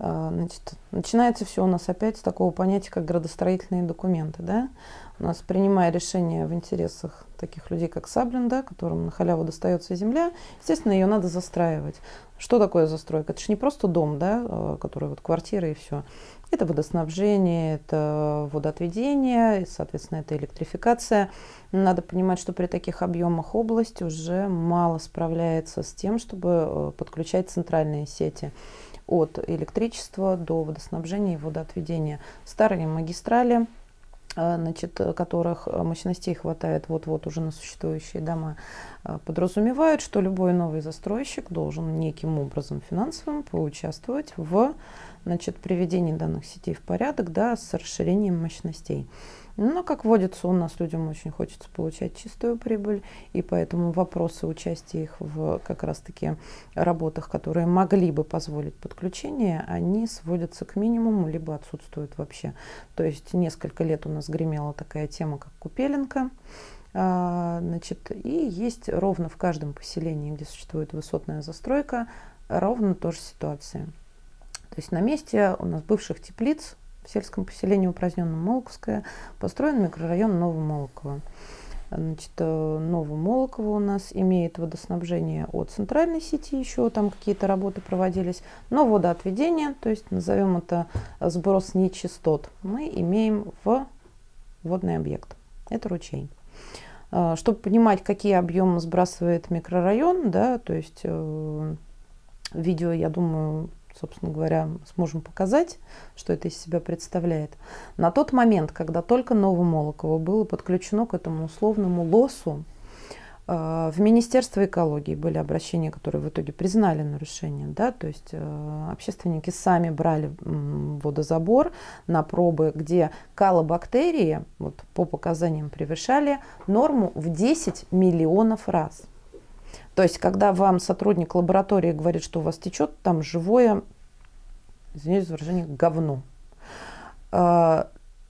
А, значит, начинается все у нас опять с такого понятия, как градостроительные документы. Да? У нас, принимая решение в интересах таких людей, как Саблин, да, которым на халяву достается земля, естественно, ее надо застраивать. Что такое застройка? Это же не просто дом, да, а, который вот квартира и все. Это водоснабжение, это водоотведение, и, соответственно, это электрификация. Надо понимать, что при таких объемах область уже мало справляется с тем, чтобы э, подключать центральные сети от электричества до водоснабжения и водоотведения. Старые магистрали, э, значит, которых э, мощностей хватает вот-вот уже на существующие дома, э, подразумевают, что любой новый застройщик должен неким образом финансовым поучаствовать в значит, приведении данных сетей в порядок да, с расширением мощностей. Ну, но, как водится, у нас людям очень хочется получать чистую прибыль, и поэтому вопросы участия их в как раз-таки работах, которые могли бы позволить подключение, они сводятся к минимуму, либо отсутствуют вообще. То есть несколько лет у нас гремела такая тема, как Купеленко. А, значит, и есть ровно в каждом поселении, где существует высотная застройка, ровно тоже ситуация. То есть на месте у нас бывших теплиц, в сельском поселении упраздненном Молоковское построен микрорайон Новомолоково. Значит, э, Новомолоково у нас имеет водоснабжение от центральной сети, еще там какие-то работы проводились, но водоотведение, то есть назовем это э, сброс нечистот, мы имеем в водный объект. Это ручей. Э, чтобы понимать, какие объемы сбрасывает микрорайон, да, то есть видео, я думаю, собственно говоря, сможем показать, что это из себя представляет. На тот момент, когда только Новомолоково было подключено к этому условному лосу, э, в Министерство экологии были обращения, которые в итоге признали нарушение. Да? То есть э, общественники сами брали водозабор на пробы, где калобактерии вот, по показаниям превышали норму в 10 миллионов раз. То есть, когда вам сотрудник лаборатории говорит, что у вас течет там живое, извиняюсь за выражение, говно, э,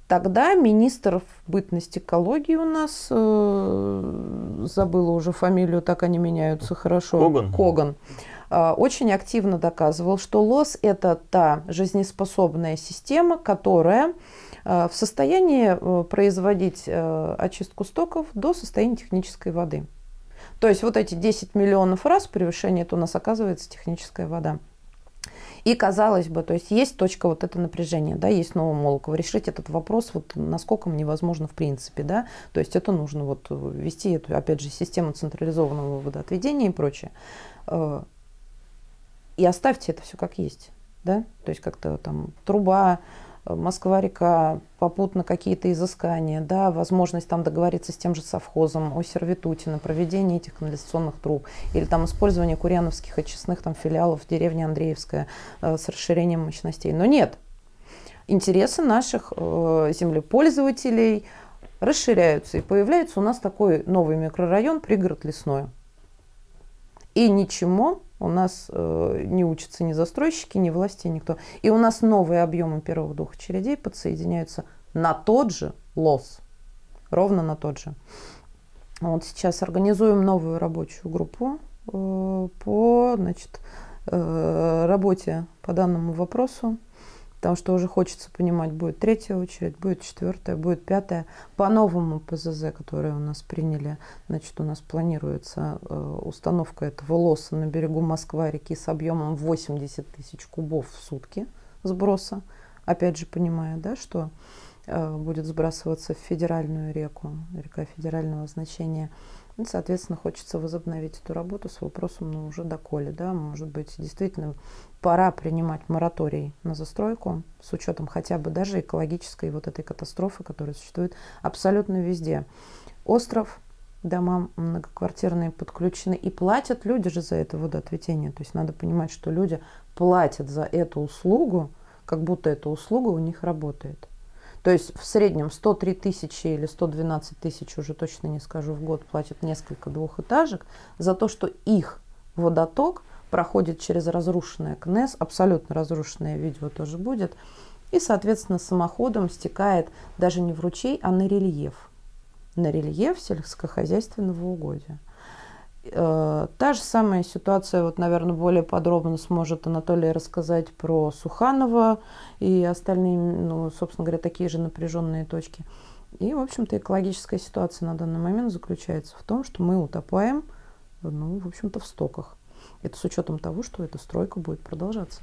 тогда министр в бытность экологии у нас, э, забыла уже фамилию, так они меняются хорошо. Коган. Коган э, очень активно доказывал, что лос – это та жизнеспособная система, которая в состоянии производить очистку стоков до состояния технической воды. То есть вот эти 10 миллионов раз превышение, это у нас оказывается техническая вода. И казалось бы, то есть есть точка вот это напряжение, да, есть нового Молокова. Решить этот вопрос вот насколько мне возможно в принципе, да, то есть это нужно вот ввести эту, опять же, систему централизованного водоотведения и прочее. Э, и оставьте это все как есть, да, то есть как-то там труба, Москва-река, попутно какие-то изыскания, да, возможность там договориться с тем же совхозом о сервитуте на проведение этих канализационных труб, или там использование куряновских очистных там филиалов в деревне Андреевская э, с расширением мощностей. Но нет, интересы наших э, землепользователей расширяются, и появляется у нас такой новый микрорайон, пригород лесной. И ничему у нас э, не учатся ни застройщики, ни власти, никто. И у нас новые объемы первого двух очередей подсоединяются на тот же лос. Ровно на тот же. Вот сейчас организуем новую рабочую группу э, по значит, э, работе по данному вопросу потому что уже хочется понимать, будет третья очередь, будет четвертая, будет пятая. По новому ПЗЗ, которое у нас приняли, значит, у нас планируется э, установка этого лоса на берегу Москва-реки с объемом 80 тысяч кубов в сутки сброса. Опять же, понимая, да, что э, будет сбрасываться в федеральную реку, река федерального значения – ну, соответственно, хочется возобновить эту работу с вопросом, ну, уже доколе, да, может быть, действительно пора принимать мораторий на застройку с учетом хотя бы даже экологической вот этой катастрофы, которая существует абсолютно везде. Остров, дома многоквартирные подключены и платят люди же за это водоотведение. То есть надо понимать, что люди платят за эту услугу, как будто эта услуга у них работает. То есть в среднем 103 тысячи или 112 тысяч, уже точно не скажу, в год платят несколько двухэтажек за то, что их водоток проходит через разрушенное КНЕС, абсолютно разрушенное видео тоже будет, и, соответственно, самоходом стекает даже не в ручей, а на рельеф. На рельеф сельскохозяйственного угодья. Э, та же самая ситуация, вот, наверное, более подробно сможет Анатолий рассказать про Суханова и остальные, ну, собственно говоря, такие же напряженные точки. И, в общем-то, экологическая ситуация на данный момент заключается в том, что мы утопаем, ну, в общем-то, в стоках. Это с учетом того, что эта стройка будет продолжаться.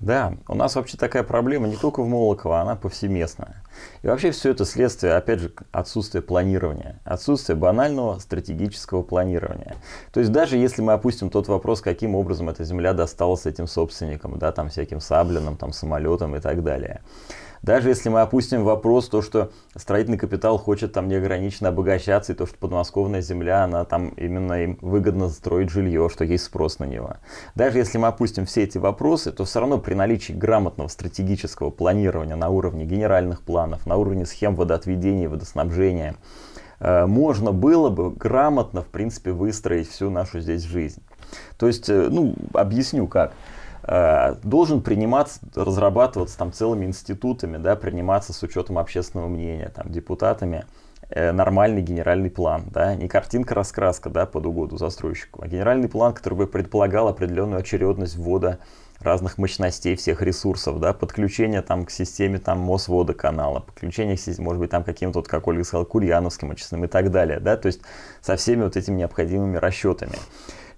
Да, у нас вообще такая проблема не только в Молоково, она повсеместная. И вообще все это следствие, опять же, отсутствия планирования, отсутствия банального стратегического планирования. То есть даже если мы опустим тот вопрос, каким образом эта земля досталась этим собственникам, да, там всяким саблиным, там самолетам и так далее. Даже если мы опустим вопрос, то, что строительный капитал хочет там неограниченно обогащаться, и то, что подмосковная земля, она там именно им выгодно строить жилье, что есть спрос на него. Даже если мы опустим все эти вопросы, то все равно при наличии грамотного стратегического планирования на уровне генеральных планов, на уровне схем водоотведения и водоснабжения, э, можно было бы грамотно, в принципе, выстроить всю нашу здесь жизнь. То есть, э, ну, объясню как. Э, должен приниматься, разрабатываться там целыми институтами, да, приниматься с учетом общественного мнения, там, депутатами э, нормальный генеральный план, да, не картинка-раскраска, да, под угоду застройщику, а генеральный план, который бы предполагал определенную очередность ввода разных мощностей всех ресурсов, да, подключение там к системе там Мосводоканала, подключение, к, может быть, там каким-то, вот, как Ольга сказала, Курьяновским очистным и так далее, да, то есть со всеми вот этими необходимыми расчетами.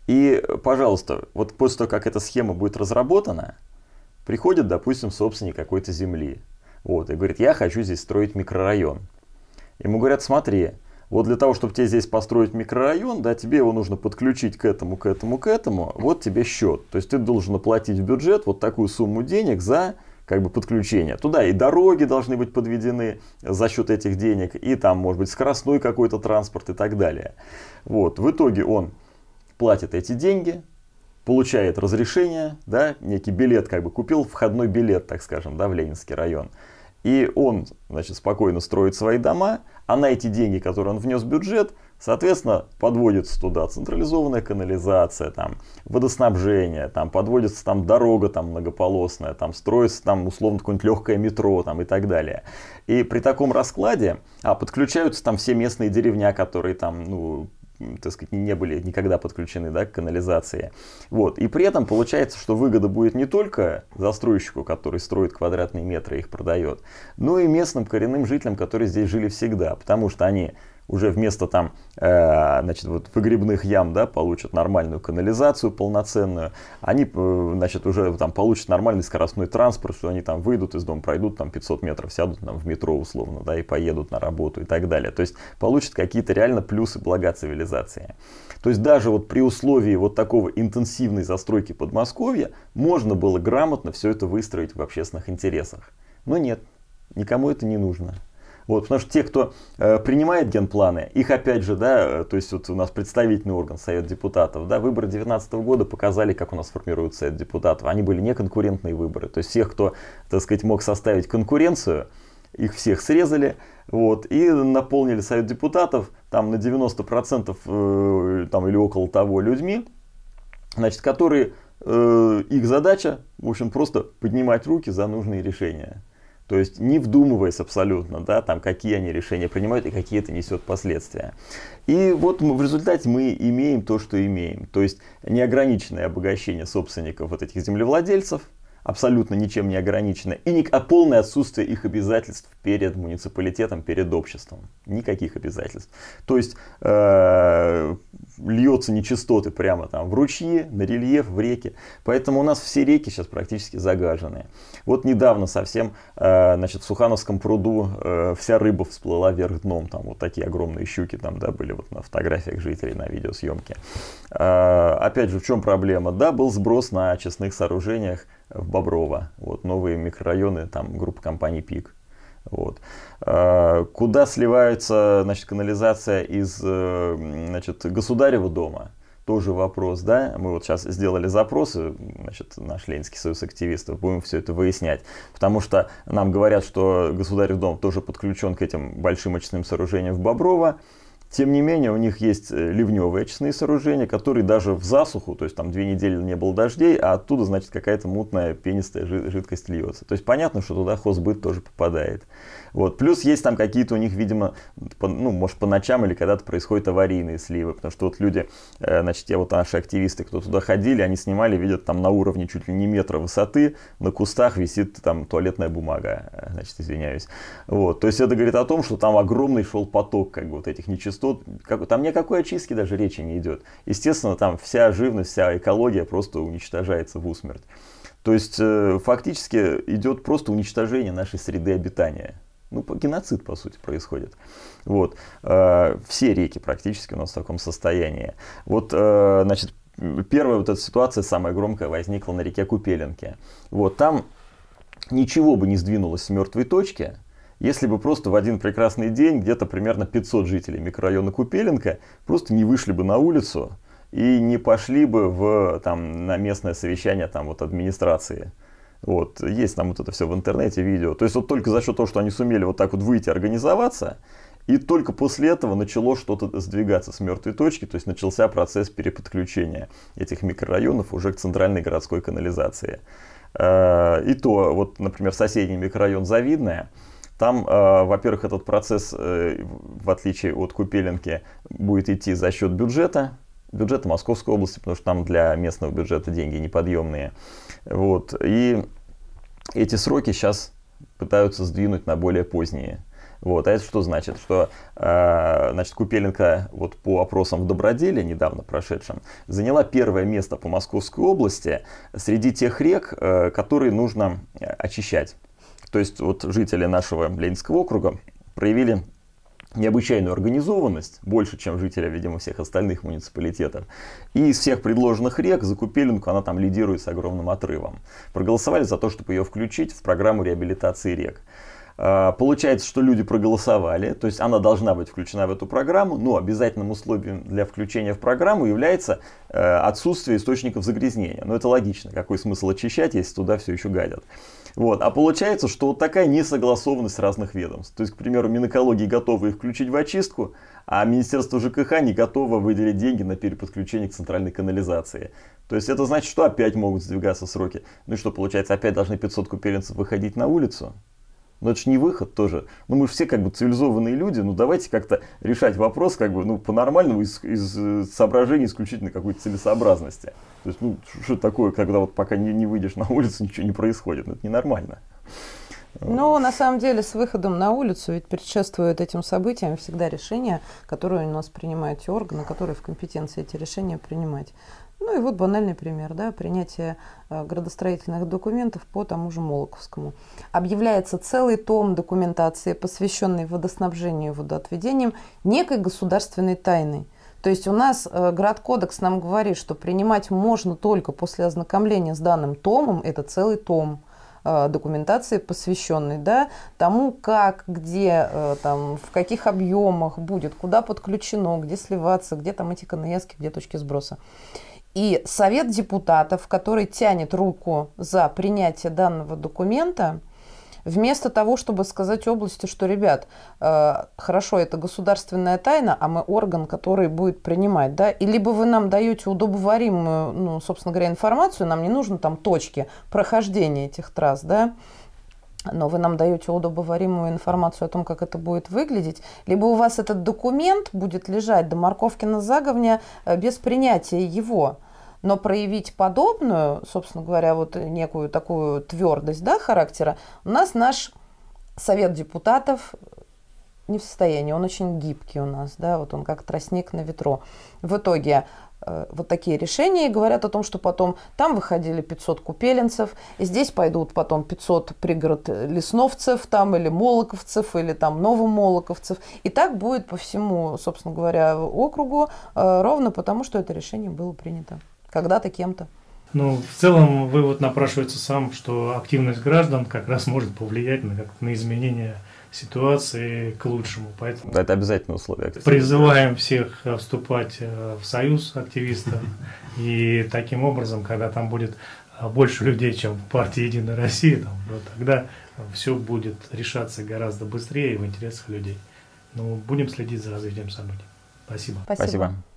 И, пожалуйста, вот после того, как эта схема будет разработана, приходит, допустим, собственник какой-то земли. Вот, и говорит, я хочу здесь строить микрорайон. Ему говорят, смотри, вот для того, чтобы тебе здесь построить микрорайон, да, тебе его нужно подключить к этому, к этому, к этому, вот тебе счет. То есть ты должен оплатить в бюджет вот такую сумму денег за как бы подключение. Туда и дороги должны быть подведены за счет этих денег, и там, может быть, скоростной какой-то транспорт и так далее. Вот, в итоге он платит эти деньги, получает разрешение, да, некий билет как бы купил, входной билет, так скажем, да, в Ленинский район. И он, значит, спокойно строит свои дома, а на эти деньги, которые он внес в бюджет, соответственно, подводится туда централизованная канализация, там, водоснабжение, там, подводится там дорога там многополосная, там, строится там условно какое-нибудь легкое метро там и так далее. И при таком раскладе, а подключаются там все местные деревня, которые там, ну, так сказать, не были никогда подключены да, к канализации. Вот. И при этом получается, что выгода будет не только застройщику, который строит квадратные метры и их продает, но и местным коренным жителям, которые здесь жили всегда, потому что они уже вместо там, э, значит, вот выгребных ям, да, получат нормальную канализацию полноценную, они, э, значит, уже там получат нормальный скоростной транспорт, что они там выйдут из дома, пройдут там 500 метров, сядут там в метро условно, да, и поедут на работу и так далее. То есть получат какие-то реально плюсы блага цивилизации. То есть даже вот при условии вот такого интенсивной застройки Подмосковья можно было грамотно все это выстроить в общественных интересах. Но нет, никому это не нужно. Вот, потому что те, кто э, принимает генпланы, их опять же, да, э, то есть вот у нас представительный орган Совет депутатов, да, выборы 2019 года показали, как у нас формируется Совет депутатов. Они были неконкурентные выборы. То есть всех, кто, так сказать, мог составить конкуренцию, их всех срезали, вот, и наполнили Совет депутатов там на 90% э, там, или около того людьми, значит, которые, э, их задача, в общем, просто поднимать руки за нужные решения. То есть не вдумываясь абсолютно, да, там, какие они решения принимают и какие это несет последствия. И вот мы, в результате мы имеем то, что имеем. То есть неограниченное обогащение собственников вот этих землевладельцев – абсолютно ничем не ограничены, и не, а полное отсутствие их обязательств перед муниципалитетом, перед обществом. Никаких обязательств. То есть э, льются нечистоты прямо там в ручьи, на рельеф, в реки. Поэтому у нас все реки сейчас практически загаженные. Вот недавно совсем э, значит, в Сухановском пруду э, вся рыба всплыла вверх дном. Там вот такие огромные щуки там да, были вот на фотографиях жителей, на видеосъемке. Э, опять же, в чем проблема? Да, был сброс на очистных сооружениях в Боброво, вот, новые микрорайоны, там группа компаний «Пик». Вот. Э, куда сливается, значит, канализация из э, значит, государева дома? Тоже вопрос, да? Мы вот сейчас сделали запросы, значит, наш Ленинский союз активистов, будем все это выяснять. Потому что нам говорят, что Государев дом тоже подключен к этим большим очным сооружениям в Боброво. Тем не менее, у них есть э, ливневые очистные сооружения, которые даже в засуху, то есть там две недели не было дождей, а оттуда, значит, какая-то мутная пенистая жидкость льется. То есть понятно, что туда хозбыт тоже попадает. Вот. Плюс есть там какие-то у них, видимо, по, ну, может, по ночам или когда-то происходят аварийные сливы, потому что вот люди, э, значит, те вот наши активисты, кто туда ходили, они снимали, видят там на уровне чуть ли не метра высоты, на кустах висит там туалетная бумага, э, значит, извиняюсь. Вот. То есть это говорит о том, что там огромный шел поток как бы вот этих нечистых. Христу, как, там ни о какой очистке даже речи не идет. Естественно, там вся живность, вся экология просто уничтожается в усмерть. То есть э, фактически идет просто уничтожение нашей среды обитания. Ну, геноцид, по сути, происходит. Вот. Э, все реки практически у нас в таком состоянии. Вот, э, значит, первая вот эта ситуация, самая громкая, возникла на реке Купеленке. Вот, там ничего бы не сдвинулось с мертвой точки, если бы просто в один прекрасный день где-то примерно 500 жителей микрорайона Купеленко просто не вышли бы на улицу и не пошли бы в, там, на местное совещание там, вот, администрации. Вот, есть там вот это все в интернете, видео. То есть вот только за счет того, что они сумели вот так вот выйти, организоваться, и только после этого начало что-то сдвигаться с мертвой точки, то есть начался процесс переподключения этих микрорайонов уже к центральной городской канализации. Э, и то, вот, например, соседний микрорайон Завидное, там, э, во-первых, этот процесс, э, в отличие от Купеленки, будет идти за счет бюджета, бюджета Московской области, потому что там для местного бюджета деньги неподъемные. Вот. И эти сроки сейчас пытаются сдвинуть на более поздние. Вот. А это что значит? Что э, значит, Купеленко вот, по опросам в Доброделе, недавно прошедшем, заняла первое место по Московской области среди тех рек, э, которые нужно э, очищать. То есть вот жители нашего Ленинского округа проявили необычайную организованность, больше, чем жители, видимо, всех остальных муниципалитетов. И из всех предложенных рек закупили, ну, она там лидирует с огромным отрывом. Проголосовали за то, чтобы ее включить в программу реабилитации рек. А, получается, что люди проголосовали, то есть она должна быть включена в эту программу, но обязательным условием для включения в программу является э, отсутствие источников загрязнения. Но это логично, какой смысл очищать, если туда все еще гадят. Вот. А получается, что вот такая несогласованность разных ведомств. То есть, к примеру, Минэкологии готовы их включить в очистку, а Министерство ЖКХ не готово выделить деньги на переподключение к центральной канализации. То есть это значит, что опять могут сдвигаться сроки. Ну и что, получается, опять должны 500 куперинцев выходить на улицу? Но это же не выход тоже. Ну, мы же все как бы цивилизованные люди, ну, давайте как-то решать вопрос как бы, ну, по-нормальному из, из э, соображений исключительно какой-то целесообразности. То есть, ну, что такое, когда вот пока не, не выйдешь на улицу, ничего не происходит. Ну, это ненормально. ну на самом деле с выходом на улицу ведь предшествует этим событиям всегда решения, которые у нас принимают те органы, которые в компетенции эти решения принимать. Ну и вот банальный пример, да, принятие э, градостроительных документов по тому же Молоковскому. Объявляется целый том документации, посвященный водоснабжению и водоотведениям, некой государственной тайной. То есть у нас э, градкодекс нам говорит, что принимать можно только после ознакомления с данным томом, это целый том э, документации, посвященной да, тому, как, где, там, в каких объемах будет, куда подключено, где сливаться, где там эти канаяски, где точки сброса. И Совет депутатов, который тянет руку за принятие данного документа, вместо того, чтобы сказать области, что, ребят, э, хорошо, это государственная тайна, а мы орган, который будет принимать, да, и либо вы нам даете удобоваримую, ну, собственно говоря, информацию, нам не нужно там точки прохождения этих трасс, да, но вы нам даете удобоваримую информацию о том, как это будет выглядеть, либо у вас этот документ будет лежать до морковки на заговне э, без принятия его но проявить подобную, собственно говоря, вот некую такую твердость да, характера, у нас наш совет депутатов не в состоянии, он очень гибкий у нас, да, вот он как тростник на ветру. В итоге э, вот такие решения говорят о том, что потом там выходили 500 купеленцев, и здесь пойдут потом 500 пригород лесновцев там или молоковцев, или там новомолоковцев. И так будет по всему, собственно говоря, округу, э, ровно потому, что это решение было принято когда-то кем-то. Ну, в целом вывод напрашивается сам, что активность граждан как раз может повлиять на, как на изменение ситуации к лучшему. Поэтому Да, это обязательное условие. Призываем всех э, вступать э, в союз активистов. И таким образом, когда там будет э, больше людей, чем в партии «Единая Россия», там, вот тогда все будет решаться гораздо быстрее и в интересах людей. Ну, будем следить за развитием событий. Спасибо. Спасибо. Спасибо.